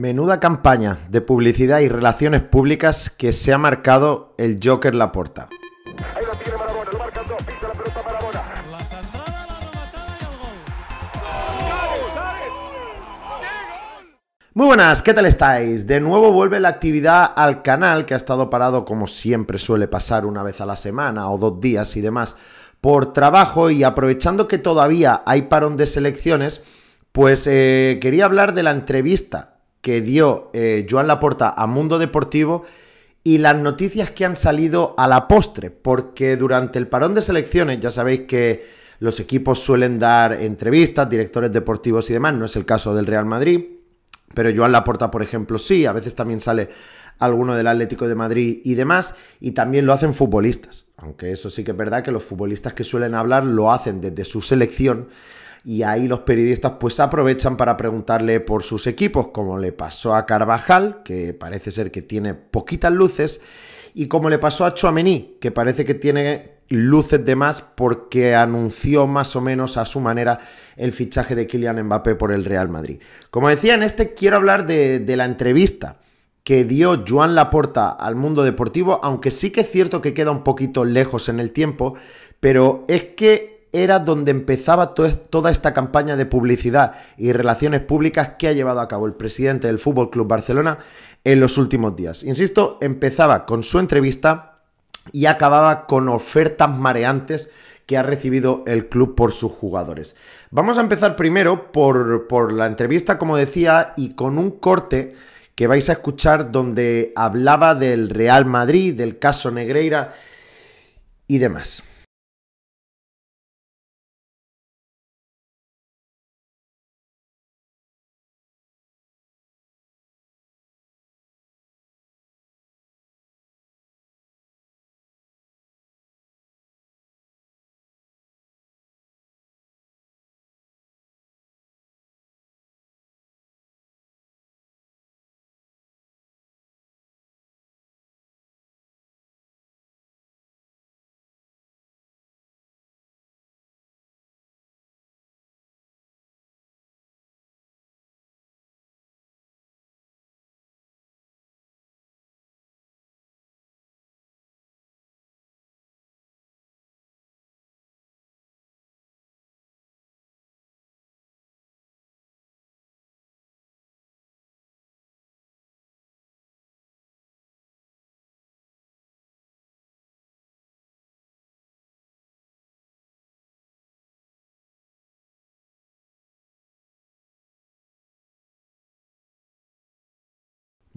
Menuda campaña de publicidad y relaciones públicas que se ha marcado el Joker Laporta. la Muy buenas, ¿qué tal estáis? De nuevo vuelve la actividad al canal que ha estado parado como siempre suele pasar una vez a la semana o dos días y demás por trabajo y aprovechando que todavía hay parón de selecciones, pues eh, quería hablar de la entrevista que dio eh, Joan Laporta a Mundo Deportivo y las noticias que han salido a la postre, porque durante el parón de selecciones, ya sabéis que los equipos suelen dar entrevistas, directores deportivos y demás, no es el caso del Real Madrid, pero Joan Laporta, por ejemplo, sí, a veces también sale alguno del Atlético de Madrid y demás, y también lo hacen futbolistas, aunque eso sí que es verdad que los futbolistas que suelen hablar lo hacen desde su selección y ahí los periodistas pues aprovechan para preguntarle por sus equipos, como le pasó a Carvajal, que parece ser que tiene poquitas luces, y como le pasó a Chouameni, que parece que tiene luces de más porque anunció más o menos a su manera el fichaje de Kylian Mbappé por el Real Madrid. Como decía, en este quiero hablar de, la entrevista que dio Joan Laporta al mundo deportivo, aunque sí que es cierto que queda un poquito lejos en el tiempo, pero es que era donde empezaba toda esta campaña de publicidad y relaciones públicas que ha llevado a cabo el presidente del Fútbol Club Barcelona en los últimos días. Insisto, empezaba con su entrevista y acababa con ofertas mareantes que ha recibido el club por sus jugadores. Vamos a empezar primero por la entrevista, como decía, y con un corte que vais a escuchar donde hablaba del Real Madrid, del caso Negreira y demás.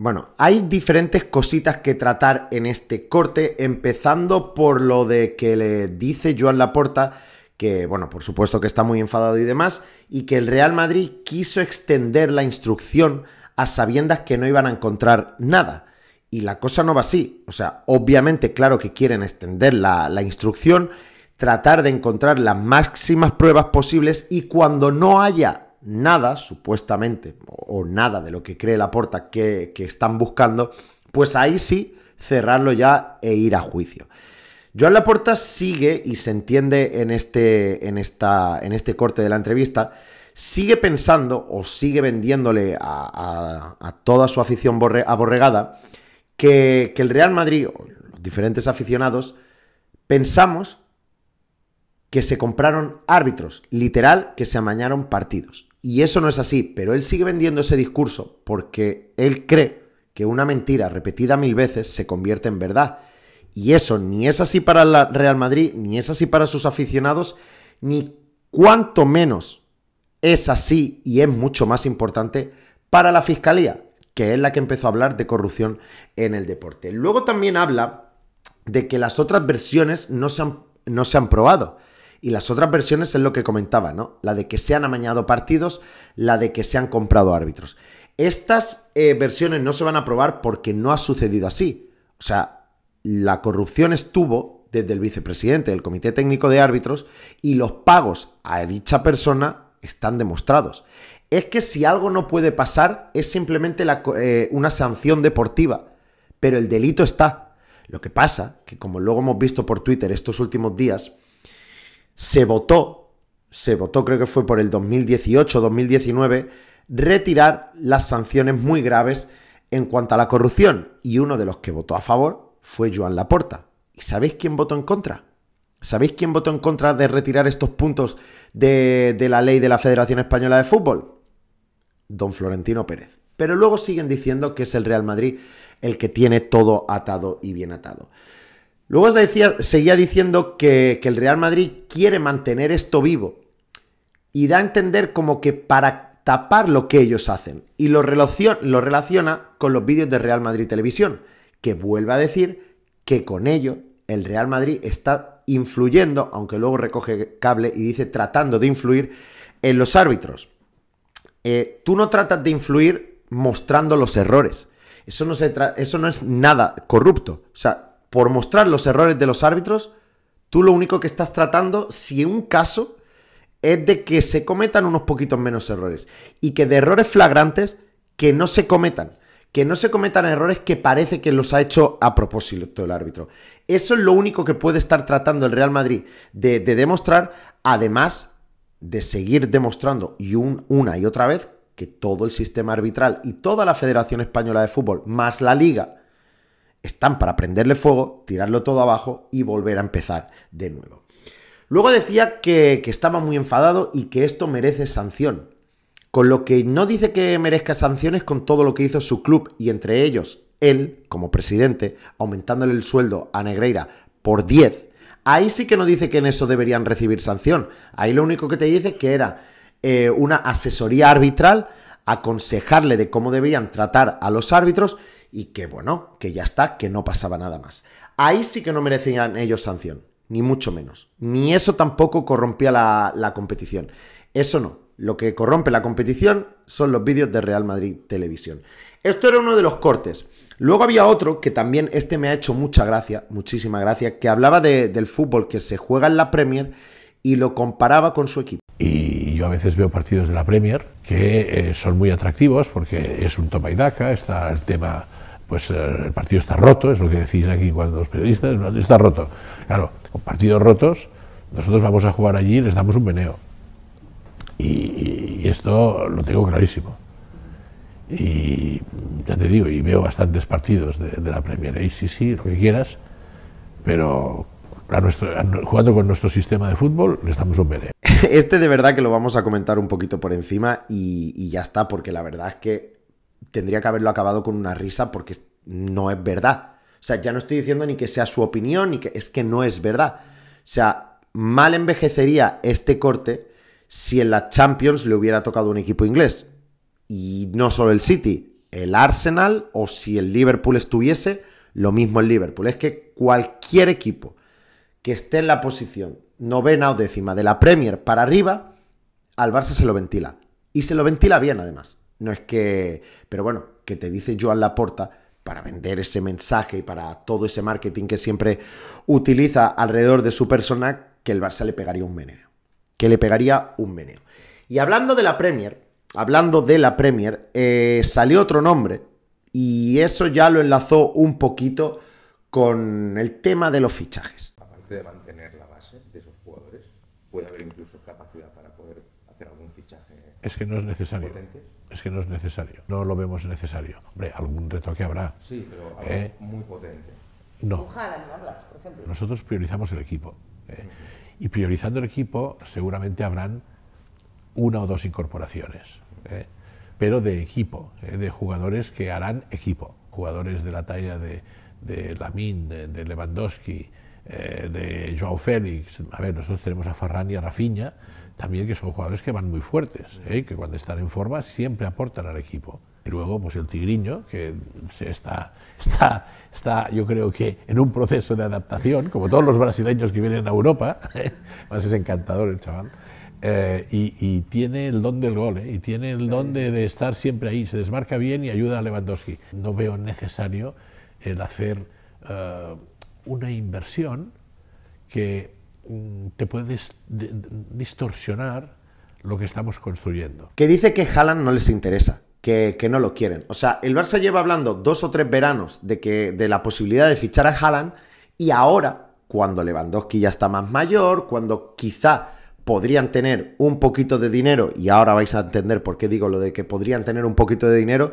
Bueno, hay diferentes cositas que tratar en este corte, empezando por lo de que le dice Joan Laporta que, bueno, por supuesto que está muy enfadado y demás, y que el Real Madrid quiso extender la instrucción a sabiendas que no iban a encontrar nada. Y la cosa no va así. O sea, obviamente, claro que quieren extender la, la instrucción, tratar de encontrar las máximas pruebas posibles y cuando no haya nada, supuestamente, o, nada de lo que cree la que, están buscando, pues ahí sí cerrarlo ya e ir a juicio. Joan Laporta sigue, y se entiende en este, en, esta, en este corte de la entrevista, sigue pensando o sigue vendiéndole a, toda su afición aborregada que, que el Real Madrid, los diferentes aficionados, pensamos que se compraron árbitros, literal, que se amañaron partidos. Y eso no es así, pero él sigue vendiendo ese discurso porque él cree que una mentira repetida mil veces se convierte en verdad. Y eso ni es así para la Real Madrid, ni es así para sus aficionados, ni cuanto menos es así y es mucho más importante para la Fiscalía, que es la que empezó a hablar de corrupción en el deporte. Luego también habla de que las otras versiones no no se han probado. Y las otras versiones es lo que comentaba, ¿no? La de que se han amañado partidos, la de que se han comprado árbitros. Estas eh, versiones no se van a aprobar porque no ha sucedido así. O sea, la corrupción estuvo desde el vicepresidente del Comité Técnico de Árbitros y los pagos a dicha persona están demostrados. Es que si algo no puede pasar es simplemente eh, una sanción deportiva, pero el delito está. Lo que pasa, que como luego hemos visto por Twitter estos últimos días, se votó, se votó creo que fue por el 2018-2019, retirar las sanciones muy graves en cuanto a la corrupción. Y uno de los que votó a favor fue Joan Laporta. ¿Y sabéis quién votó en contra? ¿Sabéis quién votó en contra de retirar estos puntos de, de la ley de la Federación Española de Fútbol? Don Florentino Pérez. Pero luego siguen diciendo que es el Real Madrid el que tiene todo atado y bien atado. Luego decía, seguía diciendo que, el Real Madrid quiere mantener esto vivo y da a entender como que para tapar lo que ellos hacen y lo, relaciona con los vídeos de Real Madrid Televisión, que vuelve a decir que con ello el Real Madrid está influyendo, aunque luego recoge cable y dice tratando de influir en los árbitros. Eh, tú no tratas de influir mostrando los errores. Eso no, eso no es nada corrupto. O sea, por mostrar los errores de los árbitros, tú lo único que estás tratando, si un caso, es de que se cometan unos poquitos menos errores. Y que de errores flagrantes, que no se cometan. Que no se cometan errores que parece que los ha hecho a propósito el árbitro. Eso es lo único que puede estar tratando el Real Madrid de, demostrar, además de seguir demostrando y una y otra vez que todo el sistema arbitral y toda la Federación Española de Fútbol, más la liga, están para prenderle fuego, tirarlo todo abajo y volver a empezar de nuevo. Luego decía que, estaba muy enfadado y que esto merece sanción. Con lo que no dice que merezca sanciones con todo lo que hizo su club y entre ellos él, como presidente, aumentándole el sueldo a Negreira por 10, ahí sí que no dice que en eso deberían recibir sanción. Ahí lo único que te dice que era eh, una asesoría arbitral aconsejarle de cómo debían tratar a los árbitros y que bueno, que ya está, que no pasaba nada más. Ahí sí que no merecían ellos sanción, ni mucho menos. Ni eso tampoco corrompía la, competición. Eso no, lo que corrompe la competición son los vídeos de Real Madrid Televisión. Esto era uno de los cortes. Luego había otro que también este me ha hecho mucha gracia, muchísima gracia, que hablaba del fútbol que se juega en la Premier y lo comparaba con su equipo. Y yo a veces veo partidos de la Premier que eh, son muy atractivos porque es un toma y daca, está el tema, pues eh, el partido está roto, es lo que decís aquí cuando los periodistas, está roto. Claro, con partidos rotos, nosotros vamos a jugar allí y les damos un meneo. Y, esto lo tengo clarísimo. Y ya te digo, y veo bastantes partidos de, la Premier, ahí ¿eh? sí, sí, lo que quieras, pero jugando con nuestro sistema de fútbol le damos un meneo. este de verdad que lo vamos a comentar un poquito por encima y, ya está, porque la verdad es que tendría que haberlo acabado con una risa porque no es verdad. O sea, ya no estoy diciendo ni que sea su opinión, ni que es que no es verdad. O sea, mal envejecería este corte si en la Champions le hubiera tocado un equipo inglés. Y no solo el City, el Arsenal o si el Liverpool estuviese, lo mismo el Liverpool. Es que cualquier equipo que esté en la posición novena o décima de la Premier para arriba, al Barça se lo ventila. Y se lo ventila bien, además. No es que. Pero bueno, que te dice Joan Laporta para vender ese mensaje y para todo ese marketing que siempre utiliza alrededor de su persona, que el Barça le pegaría un meneo. Que le pegaría un meneo. Y hablando de la Premier, hablando de la Premier, eh, salió otro nombre y eso ya lo enlazó un poquito con el tema de los fichajes de mantener la base de esos jugadores, puede haber incluso capacidad para poder hacer algún fichaje. Es que no es necesario. Es que no es necesario. No lo vemos necesario. Hombre, algún retoque habrá. Sí, pero ¿Eh? muy potente. No. Nosotros priorizamos el equipo. ¿eh? Y priorizando el equipo, seguramente habrán una o dos incorporaciones. ¿eh? Pero de equipo, de jugadores que harán equipo. Jugadores de la talla de, de Lamin, de Lewandowski, eh, de Joao Félix, a ver, nosotros tenemos a Ferran y a Rafinha, también que son jugadores que van muy fuertes, eh, que cuando están en forma siempre aportan al equipo. Y luego, pues el Tigriño, que está, está, está, yo creo que en un proceso de adaptación, como todos los brasileños que vienen a Europa, eh, más es encantador el chaval, y, tiene el don del gol, y tiene el don de, estar siempre ahí, se desmarca bien y ayuda a Lewandowski. No veo necesario el hacer una inversión que mm, te puede distorsionar lo que estamos construyendo. Que dice que Haaland no les interesa, que, no lo quieren. O sea, el Barça lleva hablando dos o tres veranos de, que, de la posibilidad de fichar a Haaland y ahora, cuando Lewandowski ya está más mayor, cuando quizá podrían tener un poquito de dinero, y ahora vais a entender por qué digo lo de que podrían tener un poquito de dinero,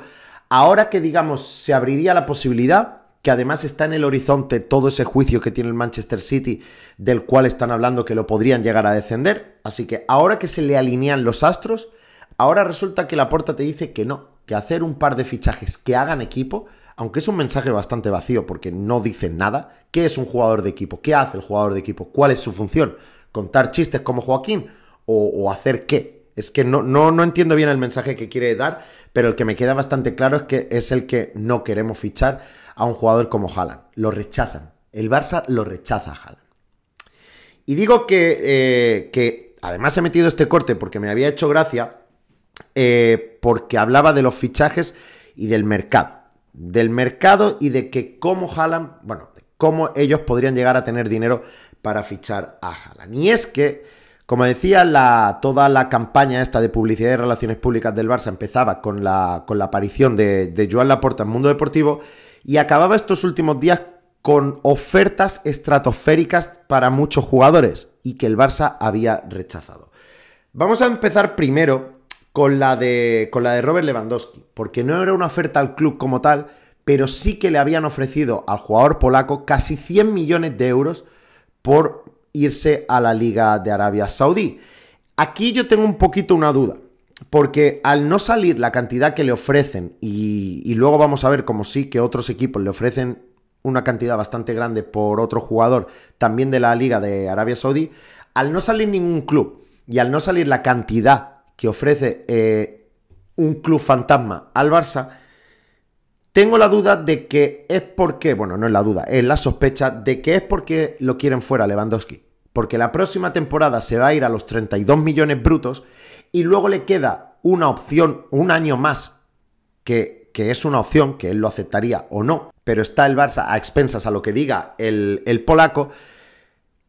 ahora que digamos se abriría la posibilidad, que además está en el horizonte todo ese juicio que tiene el Manchester City, del cual están hablando que lo podrían llegar a descender. Así que ahora que se le alinean los astros, ahora resulta que la puerta te dice que no, que hacer un par de fichajes que hagan equipo, aunque es un mensaje bastante vacío porque no dicen nada, ¿qué es un jugador de equipo? ¿Qué hace el jugador de equipo? ¿Cuál es su función? ¿Contar chistes como Joaquín? o hacer qué? Es que no, no, no entiendo bien el mensaje que quiere dar, pero el que me queda bastante claro es que es el que no queremos fichar a un jugador como Haaland. Lo rechazan. El Barça lo rechaza a Haaland. Y digo que, eh, que además he metido este corte porque me había hecho gracia, eh, porque hablaba de los fichajes y del mercado. Del mercado y de que cómo Haaland, bueno, de cómo ellos podrían llegar a tener dinero para fichar a Haaland. Y es que como decía, toda la campaña esta de publicidad y relaciones públicas del Barça empezaba con la, aparición de, Joan Laporta en Mundo Deportivo y acababa estos últimos días con ofertas estratosféricas para muchos jugadores y que el Barça había rechazado. Vamos a empezar primero con la de, con la de Robert Lewandowski, porque no era una oferta al club como tal, pero sí que le habían ofrecido al jugador polaco casi 100 millones de euros por irse a la Liga de Arabia Saudí. Aquí yo tengo un poquito una duda, porque al no salir la cantidad que le ofrecen, y, luego vamos a ver como sí que otros equipos le ofrecen una cantidad bastante grande por otro jugador también de la Liga de Arabia Saudí, al no salir ningún club y al no salir la cantidad que ofrece eh, un club fantasma al Barça, tengo la duda de que es porque, bueno, no es la duda, es la sospecha de que es porque lo quieren fuera Lewandowski. Porque la próxima temporada se va a ir a los 32 millones brutos y luego le queda una opción, un año más, que, es una opción, que él lo aceptaría o no, pero está el Barça a expensas a lo que diga el, el polaco,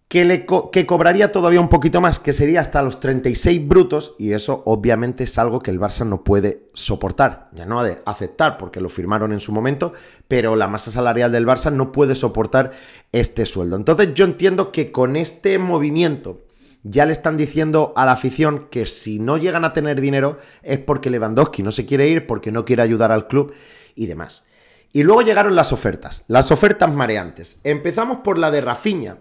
que, le cobraría todavía un poquito más, que sería hasta los 36 brutos, y eso obviamente es algo que el Barça no puede soportar, ya no ha de aceptar porque lo firmaron en su momento, pero la masa salarial del Barça no puede soportar este sueldo. Entonces yo entiendo que con este movimiento ya le están diciendo a la afición que si no llegan a tener dinero es porque Lewandowski no se quiere ir, porque no quiere ayudar al club y demás. Y luego llegaron las ofertas, las ofertas mareantes. Empezamos por la de Rafinha,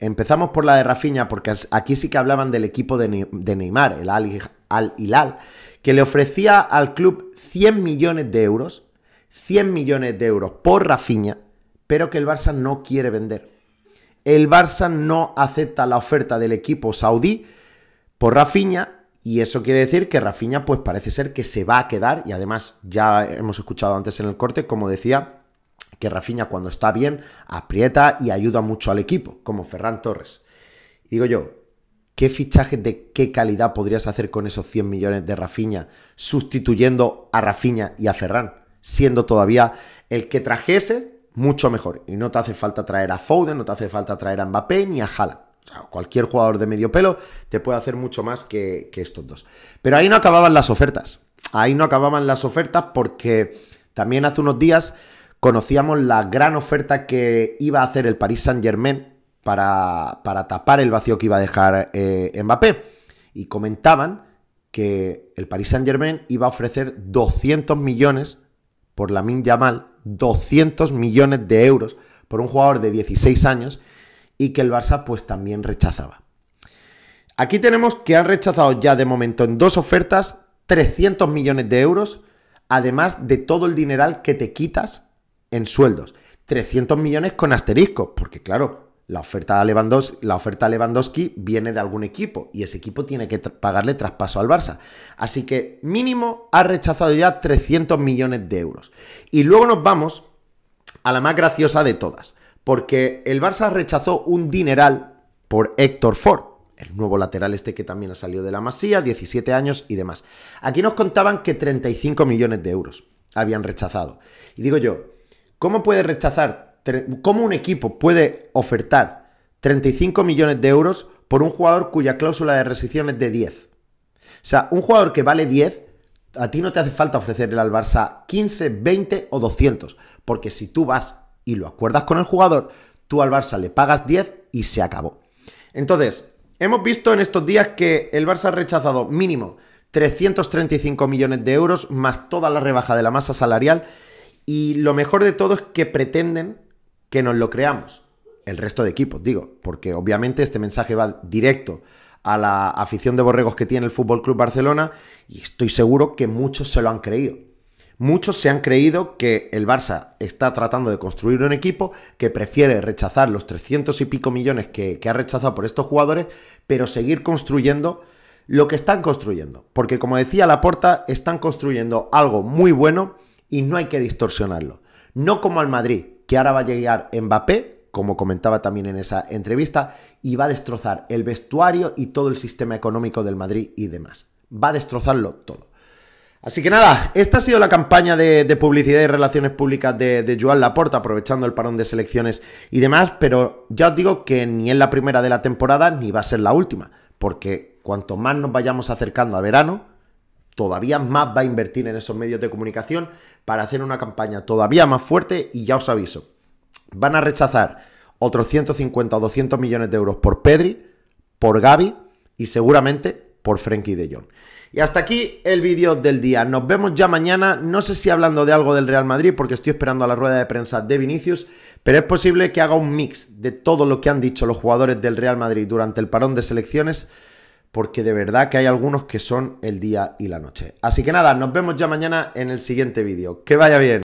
Empezamos por la de Rafinha, porque aquí sí que hablaban del equipo de, Neymar, el Al Hilal, que le ofrecía al club 100 millones de euros, 100 millones de euros por Rafinha, pero que el Barça no quiere vender. El Barça no acepta la oferta del equipo saudí por Rafinha y eso quiere decir que Rafinha pues parece ser que se va a quedar y además ya hemos escuchado antes en el corte, como decía, que Rafinha cuando está bien aprieta y ayuda mucho al equipo, como Ferran Torres. digo yo, ¿qué fichaje de qué calidad podrías hacer con esos 100 millones de Rafiña? sustituyendo a Rafiña y a Ferran? Siendo todavía el que trajese mucho mejor. Y no te hace falta traer a Foden, no te hace falta traer a Mbappé ni a Haaland. O sea, cualquier jugador de medio pelo te puede hacer mucho más que, que estos dos. Pero ahí no acababan las ofertas. Ahí no acababan las ofertas porque también hace unos días conocíamos la gran oferta que iba a hacer el Paris Saint Germain para, tapar el vacío que iba a dejar eh, Mbappé. Y comentaban que el Paris Saint Germain iba a ofrecer 200 millones por la Min Yamal, 200 millones de euros por un jugador de 16 años y que el Barça pues también rechazaba. Aquí tenemos que han rechazado ya de momento en dos ofertas 300 millones de euros, además de todo el dineral que te quitas en sueldos. 300 millones con asteriscos, porque claro, la oferta, Lewandowski, la oferta Lewandowski viene de algún equipo y ese equipo tiene que pagarle traspaso al Barça. Así que mínimo ha rechazado ya 300 millones de euros. Y luego nos vamos a la más graciosa de todas, porque el Barça rechazó un dineral por Héctor Ford, el nuevo lateral este que también ha salido de la Masía, 17 años y demás. Aquí nos contaban que 35 millones de euros habían rechazado. Y digo yo, ¿Cómo puede rechazar, cómo un equipo puede ofertar 35 millones de euros por un jugador cuya cláusula de rescisión es de 10? O sea, un jugador que vale 10, a ti no te hace falta ofrecerle al Barça 15, 20 o 200, porque si tú vas y lo acuerdas con el jugador, tú al Barça le pagas 10 y se acabó. Entonces, hemos visto en estos días que el Barça ha rechazado mínimo 335 millones de euros más toda la rebaja de la masa salarial y lo mejor de todo es que pretenden que nos lo creamos. El resto de equipos, digo, porque obviamente este mensaje va directo a la afición de borregos que tiene el Fútbol Club Barcelona y estoy seguro que muchos se lo han creído. Muchos se han creído que el Barça está tratando de construir un equipo que prefiere rechazar los 300 y pico millones que, que ha rechazado por estos jugadores, pero seguir construyendo lo que están construyendo. Porque como decía Laporta, están construyendo algo muy bueno y no hay que distorsionarlo. No como al Madrid, que ahora va a llegar Mbappé, como comentaba también en esa entrevista, y va a destrozar el vestuario y todo el sistema económico del Madrid y demás. Va a destrozarlo todo. Así que nada, esta ha sido la campaña de, publicidad y relaciones públicas de, de, Joan Laporta, aprovechando el parón de selecciones y demás, pero ya os digo que ni es la primera de la temporada ni va a ser la última, porque cuanto más nos vayamos acercando a verano, todavía más va a invertir en esos medios de comunicación para hacer una campaña todavía más fuerte y ya os aviso, van a rechazar otros 150 o 200 millones de euros por Pedri, por Gaby y seguramente por Frenkie de Jong. Y hasta aquí el vídeo del día. Nos vemos ya mañana. No sé si hablando de algo del Real Madrid, porque estoy esperando a la rueda de prensa de Vinicius, pero es posible que haga un mix de todo lo que han dicho los jugadores del Real Madrid durante el parón de selecciones porque de verdad que hay algunos que son el día y la noche. Así que nada, nos vemos ya mañana en el siguiente vídeo. Que vaya bien.